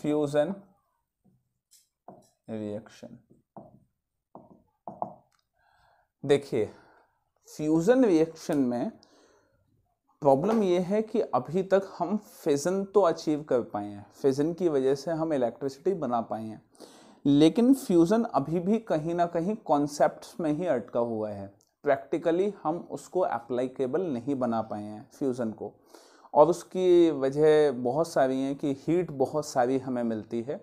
fusion reaction देखिए fusion reaction में problem यह है कि अभी तक हम फिजन तो अचीव कर पाए हैं फिजन की वजह से हम इलेक्ट्रिसिटी बना पाए हैं लेकिन फ्यूज़न अभी भी कहीं ना कहीं कॉन्सेप्ट में ही अटका हुआ है प्रैक्टिकली हम उसको अप्लाईकेबल नहीं बना पाए हैं फ्यूज़न को और उसकी वजह बहुत सारी हैं कि हीट बहुत सारी हमें मिलती है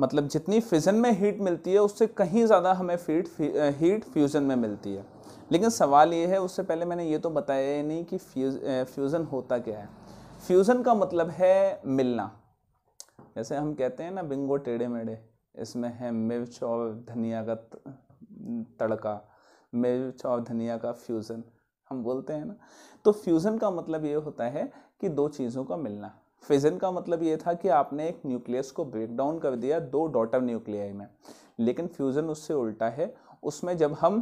मतलब जितनी फिज़न में हीट मिलती है उससे कहीं ज़्यादा हमें फीट फी, हीट फ्यूज़न में मिलती है लेकिन सवाल ये है उससे पहले मैंने ये तो बताया ही नहीं कि फ्यूज फ्यूज़न होता क्या है फ्यूज़न का मतलब है मिलना जैसे हम कहते हैं ना बिंगो टेढ़े मेढ़े इसमें है मिर्च और धनिया का तड़का मिर्च और धनिया का फ्यूज़न हम बोलते हैं ना तो फ्यूज़न का मतलब ये होता है कि दो चीज़ों का मिलना फिजन का मतलब ये था कि आपने एक न्यूक्लियस को ब्रेक डाउन कर दिया दो डॉटर न्यूक्लियाई में लेकिन फ्यूज़न उससे उल्टा है उसमें जब हम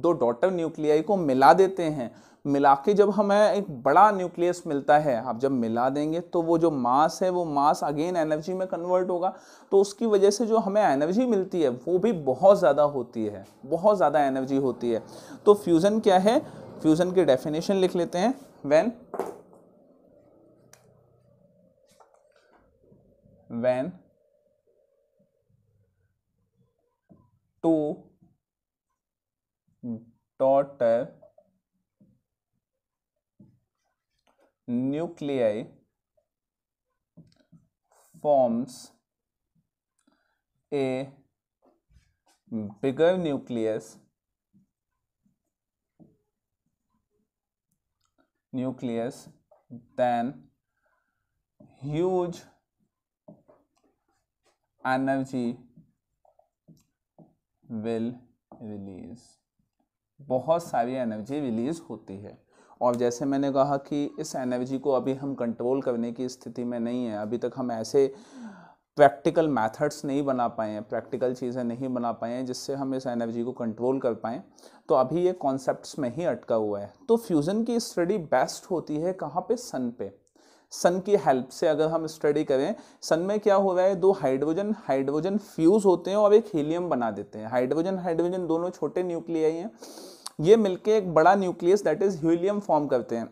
दो डॉटर न्यूक्लियाई को मिला देते हैं मिला के जब हमें एक बड़ा न्यूक्लियस मिलता है आप जब मिला देंगे तो वो जो मास है वो मास अगेन एनर्जी में कन्वर्ट होगा तो उसकी वजह से जो हमें एनर्जी मिलती है वो भी बहुत ज़्यादा होती है बहुत ज़्यादा एनर्जी होती है तो फ्यूज़न क्या है फ्यूज़न की डेफिनेशन लिख लेते हैं when when two Daughter nuclei forms a bigger nucleus nucleus than huge energy will release बहुत सारी एनर्जी रिलीज़ होती है और जैसे मैंने कहा कि इस एनर्जी को अभी हम कंट्रोल करने की स्थिति में नहीं है अभी तक हम ऐसे प्रैक्टिकल मेथड्स नहीं बना पाए हैं प्रैक्टिकल चीज़ें नहीं बना पाए हैं जिससे हम इस एनर्जी को कंट्रोल कर पाएँ तो अभी ये कॉन्सेप्ट्स में ही अटका हुआ है तो फ्यूज़न की स्टडी बेस्ट होती है कहाँ पे सन पे सन की हेल्प से अगर हम स्टडी करें सन में क्या हो रहा है दो हाइड्रोजन हाइड्रोजन फ्यूज़ होते हैं और एक हीलियम बना देते हैं हाइड्रोजन हाइड्रोजन दोनों छोटे न्यूक्लियाई हैं ये मिलके एक बड़ा nucleus that is helium form करते हैं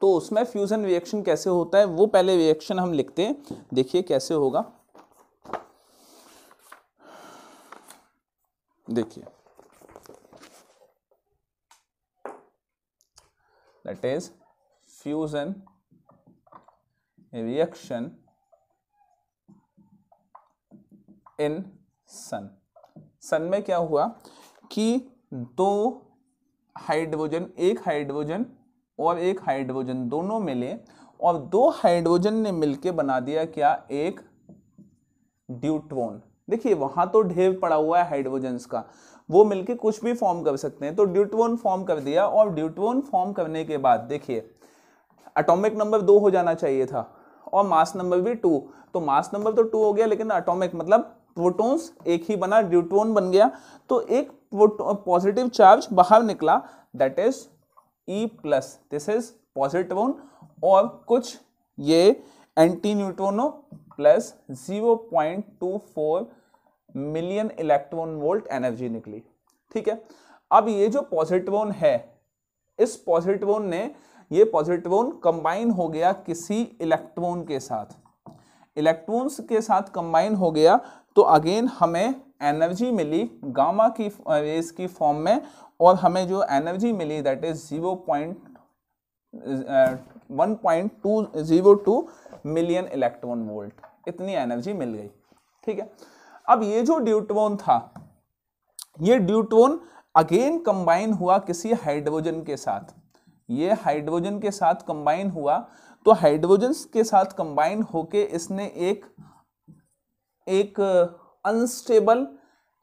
तो उसमें फ्यूजन रिएक्शन कैसे होता है वो पहले रिएक्शन हम लिखते हैं देखिए कैसे होगा देखिए that is fusion reaction in sun sun में क्या हुआ कि दो हाइड्रोजन एक हाइड्रोजन और एक हाइड्रोजन दोनों मिले और दो हाइड्रोजन ने मिलकर बना दिया क्या एक ड्यूट्रॉन देखिए वहां तो ढेर पड़ा हुआ है हाइड्रोजन का वो मिलके कुछ भी फॉर्म कर सकते हैं तो ड्यूट्रोन फॉर्म कर दिया और ड्यूट्रोन फॉर्म करने के बाद देखिए एटॉमिक नंबर दो हो जाना चाहिए था और मास नंबर भी टू तो मास नंबर तो टू हो गया लेकिन अटोमिक मतलब प्रोटॉन्स एक ही बना ड्यूटोन बन गया तो एक पॉजिटिव चार्ज बाहर निकला that is E plus this is positive और कुछ ये anti neutrino plus 0.24 million electron volt energy निकली ठीक है अब ये जो पॉजिटिव है इस पॉजिटिव ने ये पॉजिट्रोन कंबाइन हो गया किसी इलेक्ट्रॉन के साथ इलेक्ट्रॉन्स के साथ कंबाइन हो गया तो अगेन हमें एनर्जी मिली गामा की रेज की फॉर्म में और हमें जो एनर्जी मिली that is zero point one point two zero two million electron volt इतनी एनर्जी मिल गई ठीक है अब ये जो ड्यूट्रॉन था ये ड्यूट्रॉन अगेन कंबाइन हुआ किसी हाइड्रोजन के साथ ये हाइड्रोजन के साथ कंबाइन हुआ तो हाइड्रोजन के साथ कंबाइन होके इसने एक एक अनस्टेबल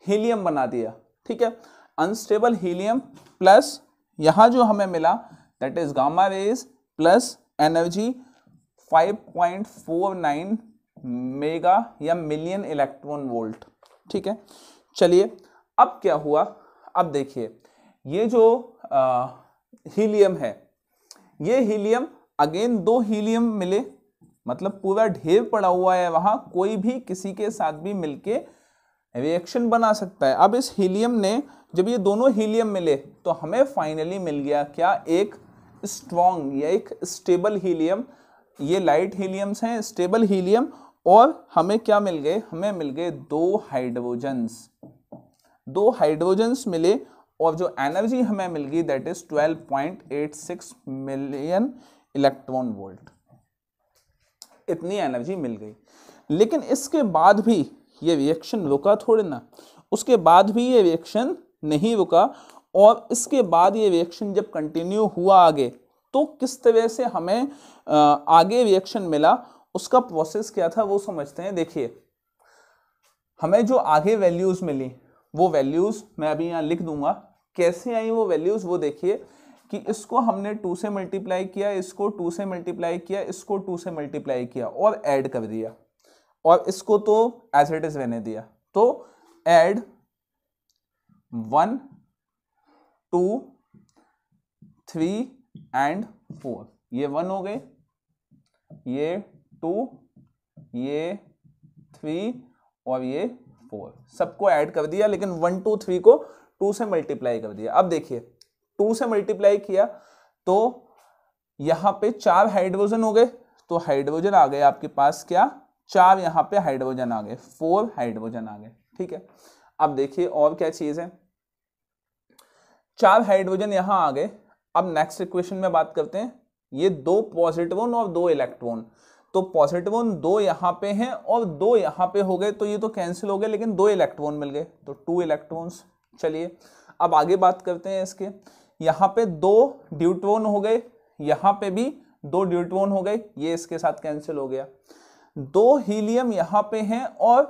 हीलियम बना दिया ठीक है अनस्टेबल हीलियम प्लस यहां जो हमें मिला that is gamma rays plus energy 5.49 mega या मिलियन इलेक्ट्रॉन वोल्ट ठीक है चलिए अब क्या हुआ अब देखिए ये जो आ, हीलियम है ये हीलियम अगेन दो हीलियम मिले मतलब पूरा ढेर पड़ा हुआ है वहां कोई भी किसी के साथ भी मिलके रिएक्शन बना सकता है अब इस हीलियम ने जब ये दोनों हीलियम मिले तो हमें फाइनली मिल गया क्या एक स्ट्रॉन्ग या एक स्टेबल हीलियम ये लाइट हीलियम्स हैं स्टेबल हीलियम और हमें क्या मिल गए हमें मिल गए दो हाइड्रोजन्स दो हाइड्रोजन्स मिले और जो एनर्जी हमें मिल गई that is 12.86 million electron volt इतनी एनर्जी मिल गई लेकिन इसके बाद भी ये रिएक्शन रुका थोड़े ना उसके बाद भी ये रिएक्शन नहीं रुका और इसके बाद ये रिएक्शन जब कंटिन्यू हुआ आगे तो किस तरह से हमें आगे रिएक्शन मिला उसका प्रोसेस क्या था वो समझते हैं देखिए हमें जो आगे वैल्यूज़ मिली वो वैल्यूज़ मैं अभी यहाँ लिख दूंगा कैसे आई वो वैल्यूज़ वो देखिए कि इसको हमने टू से मल्टीप्लाई किया इसको टू से मल्टीप्लाई किया इसको टू से मल्टीप्लाई किया और ऐड कर दिया और इसको तो एज इट इज रहने दिया तो add one two three and four ये वन हो गए ये टू ये थ्री और ये फोर सबको ऐड कर दिया लेकिन वन टू थ्री को टू से मल्टीप्लाई कर दिया अब देखिए टू से मल्टीप्लाई किया तो यहां पे चार हाइड्रोजन हो गए तो हाइड्रोजन आ गए आपके पास क्या चार यहां पे हाइड्रोजन आ गए फोर हाइड्रोजन आ गए ठीक है अब देखिए और क्या चीज़ है चार हाइड्रोजन यहां आ गए अब नेक्स्ट इक्वेशन में बात करते हैं ये दो पॉजिटिवन और दो इलेक्ट्रॉन तो पॉजिटिवन दो यहां पे हैं और दो यहां पे हो गए तो ये तो कैंसिल हो गए लेकिन दो इलेक्ट्रॉन मिल गए तो टू इलेक्ट्रॉन्स चलिए अब आगे बात करते हैं इसके यहाँ पे दो ड्यूटोन हो गए यहाँ पे भी दो ड्यूटोन हो गए ये इसके साथ कैंसिल हो गया दो हीलियम यहाँ पे हैं और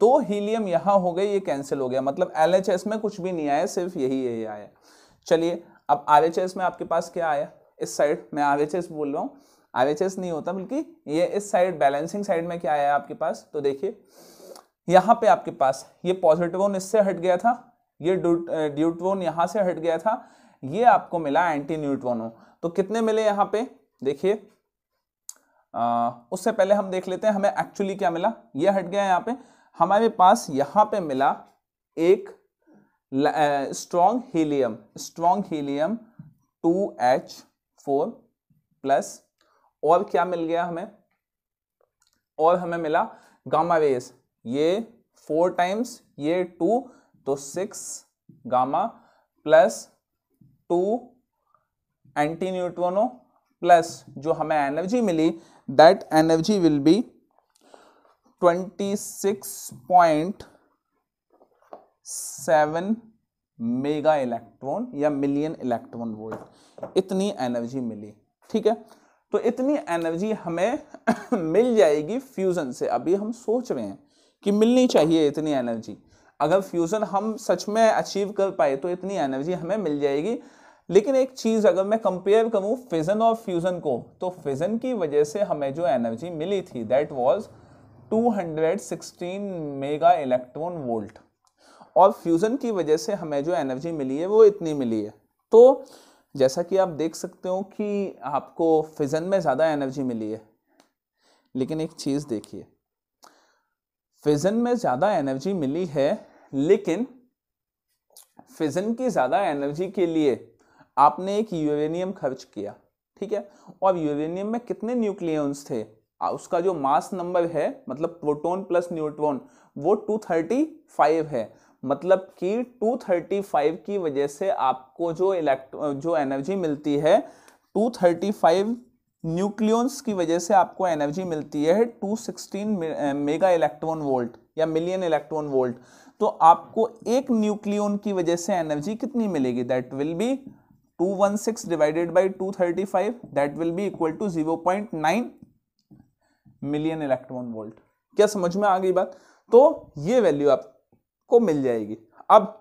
दो हीलियम यहाँ हो गए ये कैंसिल हो गया मतलब एल में कुछ भी नहीं आया सिर्फ यही यही आया चलिए अब आर में आपके पास क्या आया इस साइड मैं आर बोल रहा हूँ आर नहीं होता बल्कि ये इस साइड बैलेंसिंग साइड में क्या आया आपके पास तो देखिए यहाँ पे आपके पास ये पॉजिटिव इससे हट गया था ये ड्यूट्रोन यहां से हट गया था ये आपको मिला एंटी न्यूट्रोनो तो कितने मिले यहां पे देखिए उससे पहले हम देख लेते हैं हमें एक्चुअली क्या मिला ये हट गया यहां पे हमारे पास यहां पे मिला एक strong helium strong helium two H four plus और क्या मिल गया हमें और हमें मिला गामा वेस ये फोर टाइम्स ये टू तो six gamma plus two anti neutrino plus जो हमें एनर्जी मिली that energy will be twenty six point seven mega electron या मिलियन इलेक्ट्रॉन वोल्ट इतनी एनर्जी मिली ठीक है तो इतनी एनर्जी हमें मिल जाएगी फ्यूज़न से अभी हम सोच रहे हैं कि मिलनी चाहिए इतनी एनर्जी अगर फ्यूज़न हम सच में अचीव कर पाए तो इतनी एनर्जी हमें मिल जाएगी लेकिन एक चीज़ अगर मैं कंपेयर करूँ फिज़न और फ्यूज़न को तो फिज़न की वजह से हमें जो एनर्जी मिली थी that was 216 mega electron volt और फ्यूज़न की वजह से हमें जो एनर्जी मिली है वो इतनी मिली है तो जैसा कि आप देख सकते हो कि आपको फिज़न में ज़्यादा एनर्जी मिली है लेकिन एक चीज़ देखिए फिज़न में ज़्यादा एनर्जी मिली है लेकिन फिजन की ज़्यादा एनर्जी के लिए आपने एक यूरेनियम खर्च किया ठीक है और यूरेनियम में कितने न्यूक्लियंस थे उसका जो मास नंबर है मतलब प्रोटॉन प्लस न्यूट्रॉन वो 235 है मतलब कि 235 की वजह से आपको जो इलेक्ट्रो जो एनर्जी मिलती है 235 न्यूक्लियंस की वजह से आपको एनर्जी मिलती है 216 मेगा इलेक्ट्रॉन वोल्ट या मिलियन इलेक्ट्रॉन वोल्ट तो आपको एक न्यूक्लियोन की वजह से एनर्जी कितनी मिलेगी that will be 216 divided by 235 that will be equal to 0.9 million electron volt क्या समझ में आ गई बात तो ये वैल्यू आपको मिल जाएगी अब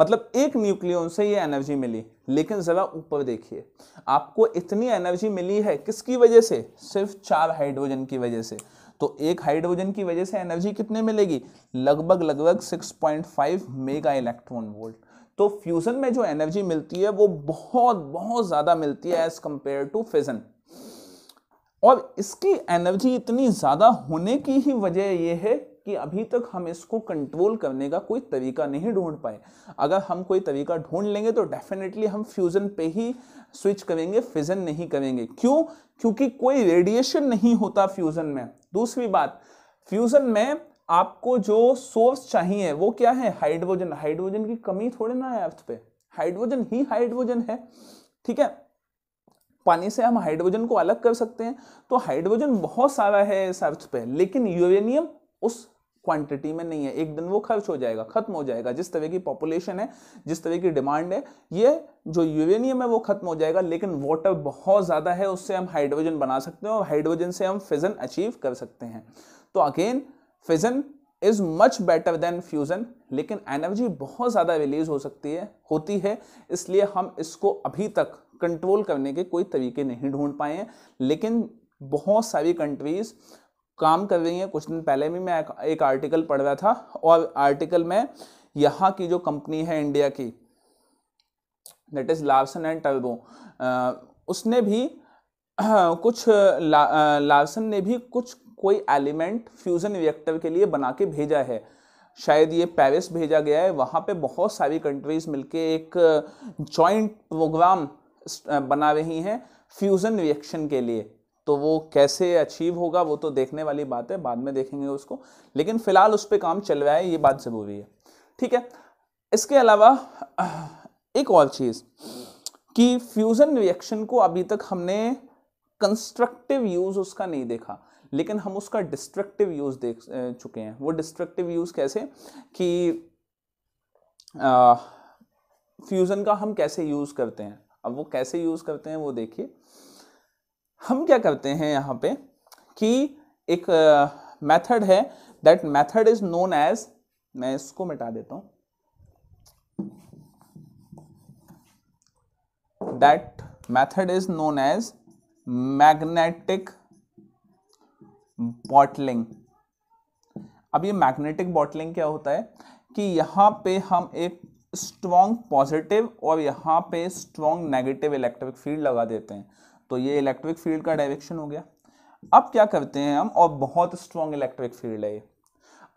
मतलब एक न्यूक्लियोन से ये एनर्जी मिली लेकिन जरा ऊपर देखिए आपको इतनी एनर्जी मिली है किसकी वजह से सिर्फ चार हाइड्रोजन की वजह से तो एक हाइड्रोजन की वजह से एनर्जी कितने मिलेगी लगभग लगभग 6.5 मेगा इलेक्ट्रॉन वोल्ट तो फ्यूजन में जो एनर्जी मिलती है वो बहुत बहुत ज़्यादा मिलती है एज कंपेयर टू फिजन और इसकी एनर्जी इतनी ज़्यादा होने की ही वजह यह है कि अभी तक हम इसको कंट्रोल करने का कोई तरीका नहीं ढूंढ पाए अगर हम कोई तरीका ढूंढ लेंगे तो डेफिनेटली हम फ्यूज़न पे ही स्विच करेंगे फिजन नहीं करेंगे क्यों क्योंकि कोई रेडिएशन नहीं होता फ्यूज़न में दूसरी बात फ्यूज़न में आपको जो सोर्स चाहिए वो क्या है हाइड्रोजन हाइड्रोजन की कमी थोड़े ना है अर्थ पे हाइड्रोजन ही हाइड्रोजन है ठीक है पानी से हम हाइड्रोजन को अलग कर सकते हैं तो हाइड्रोजन बहुत सारा है इस अर्थ पे लेकिन यूरेनियम उस क्वांटिटी में नहीं है एक दिन वो खर्च हो जाएगा खत्म हो जाएगा जिस तरह की पॉपुलेशन है जिस तरह की डिमांड है ये जो यूरेनियम है वो खत्म हो जाएगा लेकिन वाटर बहुत ज़्यादा है उससे हम हाइड्रोजन बना सकते हैं और हाइड्रोजन से हम फिजन अचीव कर सकते हैं तो again fission is much better than fusion लेकिन एनर्जी बहुत ज़्यादा रिलीज हो सकती है होती है इसलिए हम इसको अभी तक कंट्रोल करने के कोई तरीके नहीं ढूंढ पाए हैं लेकिन बहुत सारी कंट्रीज़ काम कर रही हैं कुछ दिन पहले भी मैं एक आर्टिकल पढ़ रहा था और आर्टिकल में यहाँ की जो कंपनी है इंडिया की दैट इज़ लार्सन एंड टर्बो उसने भी कुछ लार्सन ने भी कुछ कोई एलिमेंट फ्यूज़न रिएक्टर के लिए बना के भेजा है शायद ये पेरिस भेजा गया है वहाँ पे बहुत सारी कंट्रीज़ मिलके एक जॉइंट प्रोग्राम बना रही हैं फ्यूज़न रिएक्शन के लिए तो वो कैसे अचीव होगा वो तो देखने वाली बात है बाद में देखेंगे उसको लेकिन फिलहाल उस पर काम चल रहा है ये बात ज़रूरी है ठीक है इसके अलावा एक और चीज़ कि फ्यूज़न रिएक्शन को अभी तक हमने कंस्ट्रक्टिव यूज़ उसका नहीं देखा लेकिन हम उसका डिस्ट्रक्टिव यूज़ देख चुके हैं वो डिस्ट्रक्टिव यूज़ कैसे कि फ्यूज़न का हम कैसे यूज़ करते हैं अब वो कैसे यूज़ करते हैं वो देखिए हम क्या करते हैं यहाँ पे कि एक मेथड है that method is known as मैं इसको मिटा देता हूं that method is known as magnetic bottling अब ये मैग्नेटिक बॉटलिंग क्या होता है कि यहां पे हम एक स्ट्रॉन्ग पॉजिटिव और यहां पे स्ट्रॉन्ग नेगेटिव इलेक्ट्रिक फील्ड लगा देते हैं तो ये इलेक्ट्रिक फील्ड का डायरेक्शन हो गया अब क्या करते हैं हम और बहुत स्ट्रॉन्ग इलेक्ट्रिक फील्ड है ये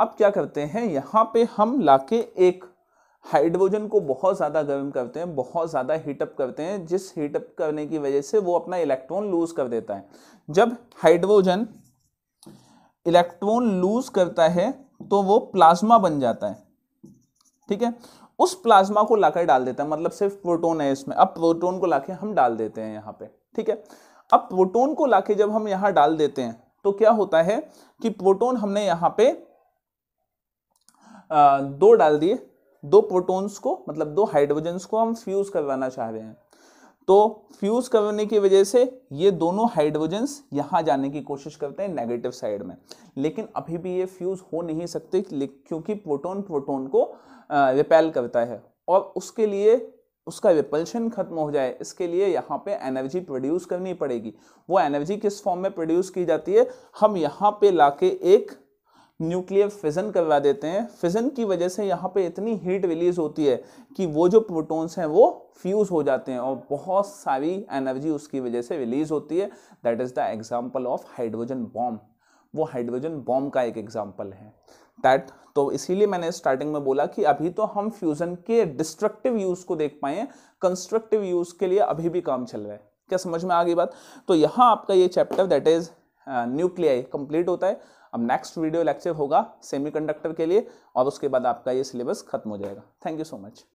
अब क्या करते हैं यहाँ पे हम लाके एक हाइड्रोजन को बहुत ज़्यादा गर्म करते हैं बहुत ज़्यादा हीटअप करते हैं जिस हीटअप करने की वजह से वो अपना इलेक्ट्रॉन लूज़ कर देता है जब हाइड्रोजन इलेक्ट्रॉन लूज़ करता है तो वो प्लाज्मा बन जाता है ठीक है उस प्लाज्मा को लाकर डाल देता है मतलब सिर्फ प्रोटोन है इसमें अब प्रोटोन को लाके हम डाल देते हैं यहाँ पे ठीक है अब प्रोटोन को लाके जब हम यहां डाल देते हैं तो क्या होता है कि प्रोटोन हमने यहां पे आ, दो डाल दिए दो प्रोटॉन्स को मतलब दो हाइड्रोजन्स को हम फ्यूज करवाना चाह रहे हैं तो फ्यूज करने की वजह से ये दोनों हाइड्रोजन्स यहां जाने की कोशिश करते हैं नेगेटिव साइड में लेकिन अभी भी ये फ्यूज हो नहीं सकते क्योंकि प्रोटोन प्रोटोन को रिपेल करता है और उसके लिए उसका रिपल्शन खत्म हो जाए इसके लिए यहाँ पे एनर्जी प्रोड्यूस करनी पड़ेगी वो एनर्जी किस फॉर्म में प्रोड्यूस की जाती है हम यहाँ पे लाके एक न्यूक्लियर फिजन करवा देते हैं फिजन की वजह से यहाँ पे इतनी हीट रिलीज होती है कि वो जो प्रोटॉन्स हैं वो फ्यूज हो जाते हैं और बहुत सारी एनर्जी उसकी वजह से रिलीज होती है that is the example of hydrogen bomb वो हाइड्रोजन बॉम्ब का एक एग्जाम्पल है दैट तो इसीलिए मैंने स्टार्टिंग में बोला कि अभी तो हम फ्यूज़न के डिस्ट्रक्टिव यूज़ को देख पाए कंस्ट्रक्टिव यूज़ के लिए अभी भी काम चल रहा है क्या समझ में आ गई बात तो यहाँ आपका ये chapter that is nuclei complete होता है अब नेक्स्ट वीडियो लेक्चर होगा सेमीकंडक्टर के लिए और उसके बाद आपका ये सिलेबस खत्म हो जाएगा थैंक यू सो मच